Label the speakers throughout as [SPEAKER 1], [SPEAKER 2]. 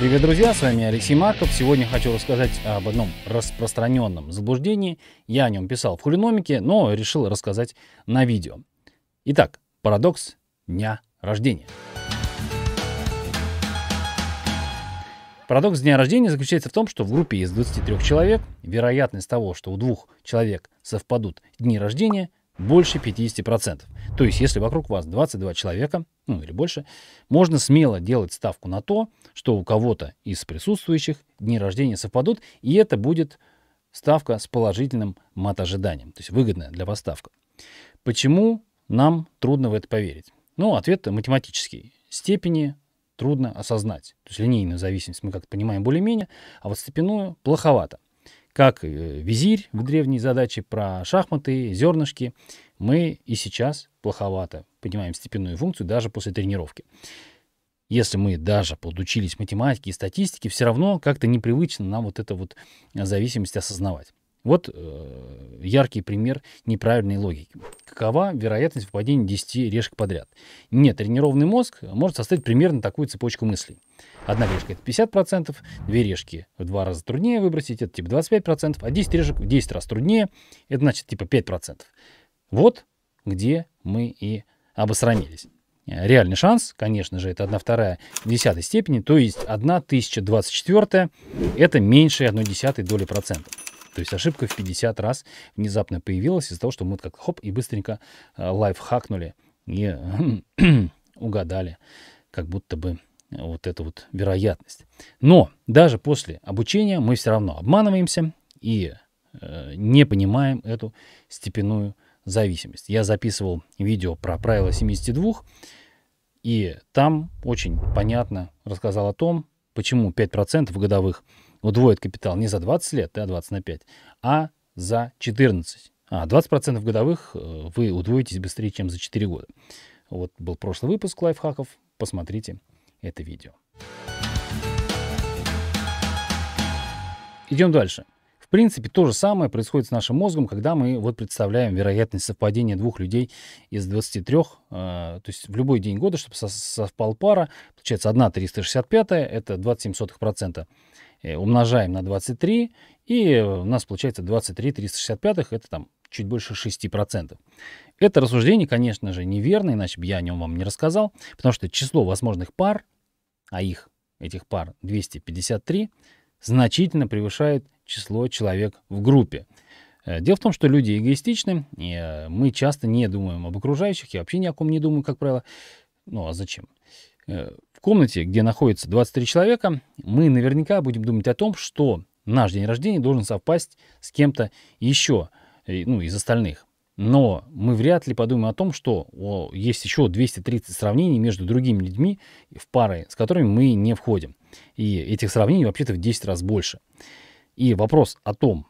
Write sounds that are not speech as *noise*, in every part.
[SPEAKER 1] Привет, друзья, с вами Алексей Марков. Сегодня хочу рассказать об одном распространенном заблуждении. Я о нем писал в хулиномике, но решил рассказать на видео. Итак, парадокс дня рождения. Парадокс дня рождения заключается в том, что в группе из 23 человек вероятность того, что у двух человек совпадут дни рождения, больше 50%. То есть, если вокруг вас 22 человека, ну или больше, можно смело делать ставку на то, что у кого-то из присутствующих дни рождения совпадут, и это будет ставка с положительным матожиданием, то есть выгодная для вас ставка. Почему нам трудно в это поверить? Ну, ответ математический. Степени трудно осознать. То есть линейную зависимость мы как-то понимаем более-менее, а вот степенную плоховато. Как э, визирь в древней задаче про шахматы, зернышки, мы и сейчас плоховато понимаем степенную функцию даже после тренировки. Если мы даже подучились математике и статистике, все равно как-то непривычно нам вот эту вот э, зависимость осознавать. Вот э, яркий пример неправильной логики. Какова вероятность выпадения 10 решек подряд? Нет, тренированный мозг может составить примерно такую цепочку мыслей. Одна решка это 50%, две решки в два раза труднее выбросить, это типа 25%, а 10 решек в 10 раз труднее, это значит типа 5%. Вот где мы и обосрамились. Реальный шанс, конечно же, это 1 вторая десятой степени, то есть 1 1024 это меньше 1 десятой доли процента. То есть ошибка в 50 раз внезапно появилась из-за того, что мы как хоп и быстренько э, лайфхакнули и *clears throat* угадали, как будто бы э, вот эту вот вероятность. Но даже после обучения мы все равно обманываемся и э, не понимаем эту степенную зависимость. Я записывал видео про правила 72, и там очень понятно рассказал о том, почему 5% годовых удвоит капитал не за 20 лет, да, 20 на 5, а за 14. А 20% годовых э, вы удвоитесь быстрее, чем за 4 года. Вот был прошлый выпуск лайфхаков. Посмотрите это видео. Идем дальше. В принципе, то же самое происходит с нашим мозгом, когда мы вот представляем вероятность совпадения двух людей из 23, э, то есть в любой день года, чтобы со совпал пара, получается 1 365, это 27%. Э, умножаем на 23, и у нас получается 23 365, это там чуть больше 6%. Это рассуждение, конечно же, неверно, иначе бы я о нем вам не рассказал, потому что число возможных пар, а их, этих пар 253, значительно превышает число человек в группе. Э, дело в том, что люди эгоистичны, и э, мы часто не думаем об окружающих, я вообще ни о ком не думаю, как правило. Ну, а зачем? Э, в комнате, где находится 23 человека, мы наверняка будем думать о том, что наш день рождения должен совпасть с кем-то еще, ну, из остальных. Но мы вряд ли подумаем о том, что о, есть еще 230 сравнений между другими людьми в пары, с которыми мы не входим. И этих сравнений вообще-то в 10 раз больше. И вопрос о том,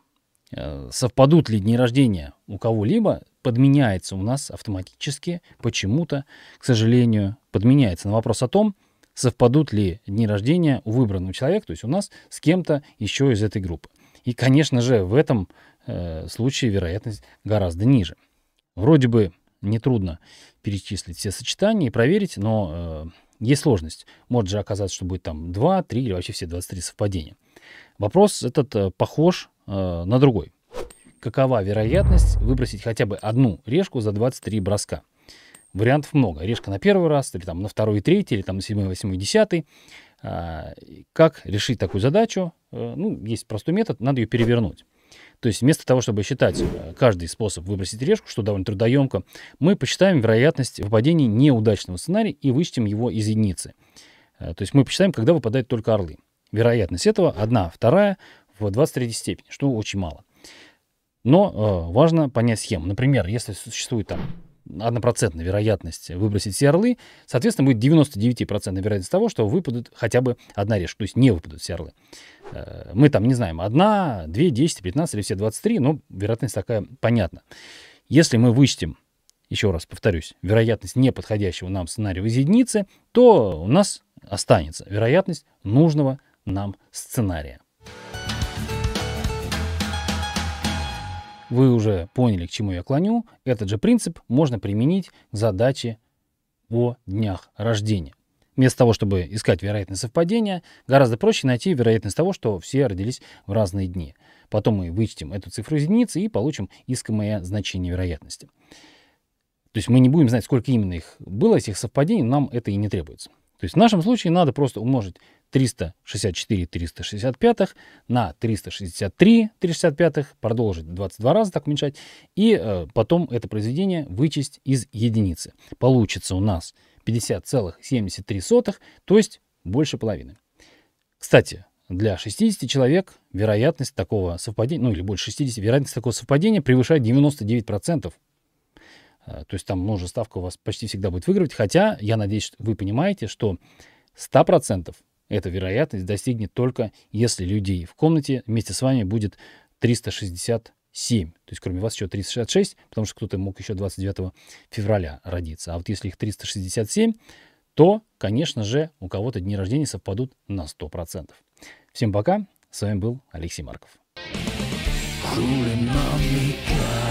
[SPEAKER 1] э, совпадут ли дни рождения у кого-либо, подменяется у нас автоматически, почему-то, к сожалению, подменяется на вопрос о том, совпадут ли дни рождения у выбранного человека, то есть у нас с кем-то еще из этой группы. И, конечно же, в этом э, случае вероятность гораздо ниже. Вроде бы нетрудно перечислить все сочетания и проверить, но э, есть сложность. Может же оказаться, что будет там 2, 3 или вообще все 23 совпадения. Вопрос этот э, похож э, на другой. Какова вероятность выбросить хотя бы одну решку за 23 броска? Вариантов много. Решка на первый раз, или там на второй и третий, или там на седьмой, восьмой, десятый. А, как решить такую задачу? Э, ну, есть простой метод, надо ее перевернуть. То есть вместо того, чтобы считать каждый способ выбросить решку, что довольно трудоемко, мы посчитаем вероятность выпадения неудачного сценария и вычтем его из единицы. То есть мы посчитаем, когда выпадают только орлы вероятность этого одна вторая в 23 степени, что очень мало. Но э, важно понять схему. Например, если существует там однопроцентная вероятность выбросить все орлы, соответственно, будет 99% вероятность того, что выпадут хотя бы одна решка, то есть не выпадут все орлы. Э, мы там не знаем, одна, две, 10, 15 или все 23, но вероятность такая понятна. Если мы вычтем еще раз повторюсь, вероятность неподходящего нам сценария из единицы, то у нас останется вероятность нужного нам сценария. Вы уже поняли, к чему я клоню. Этот же принцип можно применить к задаче о днях рождения. Вместо того, чтобы искать вероятность совпадения, гораздо проще найти вероятность того, что все родились в разные дни. Потом мы вычтем эту цифру из единицы и получим искомое значение вероятности. То есть мы не будем знать, сколько именно их было, этих совпадений, нам это и не требуется. То есть в нашем случае надо просто умножить 364-365 на 363-365, продолжить 22 раза так уменьшать, и э, потом это произведение вычесть из единицы. Получится у нас 50,73, то есть больше половины. Кстати, для 60 человек вероятность такого совпадения, ну или больше 60, вероятность такого совпадения превышает 99%. Э, то есть там множество ставка у вас почти всегда будет выигрывать. Хотя, я надеюсь, вы понимаете, что 100% эта вероятность достигнет только, если людей в комнате вместе с вами будет 367. То есть кроме вас еще 366, потому что кто-то мог еще 29 февраля родиться. А вот если их 367, то, конечно же, у кого-то дни рождения совпадут на 100%. Всем пока. С вами был Алексей Марков. Cruel and